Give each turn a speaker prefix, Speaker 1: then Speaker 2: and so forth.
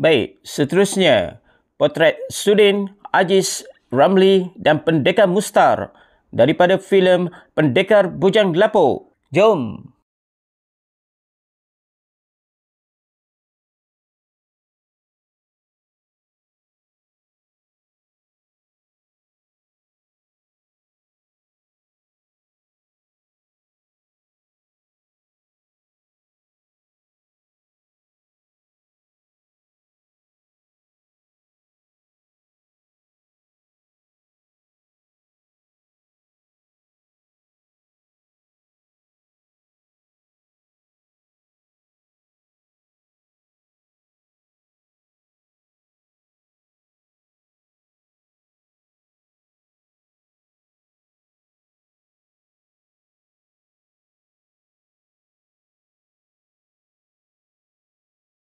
Speaker 1: Baik, seterusnya potret Sudin Ajis Ramli dan
Speaker 2: Pendekar Mustar daripada filem Pendekar Bujang Lapo. Jom!